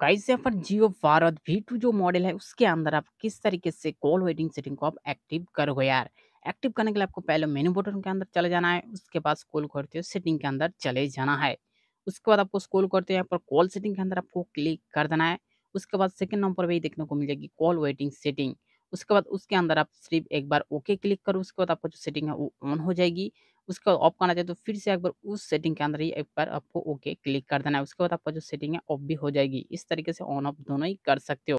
guys यहाँ पर Jio Bharat V two जो मॉडल है उसके अंदर आप किस तरीके से कॉल वेटिंग सेटिंग को आप एक्टिव करोगे यार एक्टिव करने के लिए आपको पहले मेनू बटन के अंदर चले जाना है उसके बाद कॉल करते हो सेटिंग के अंदर चले जाना है उसके बाद आपको स्कॉल करते हो यहाँ पर कॉल सेटिंग के अंदर आपको क्लिक कर देना है उसके बाद सेकेंड नंबर पर ही देखने को मिल जाएगी कॉल वेटिंग सेटिंग उसके बाद उसके अंदर आप सिर्फ एक बार ओके क्लिक करो उसके बाद आपका जो सेटिंग है वो ऑन हो जाएगी उसके बाद ऑफ करना चाहिए तो फिर से एक बार उस सेटिंग के अंदर ही एक बार आपको ओके क्लिक कर देना है उसके बाद आपका जो सेटिंग है ऑफ भी हो जाएगी इस तरीके से ऑन ऑफ दोनों ही कर सकते हो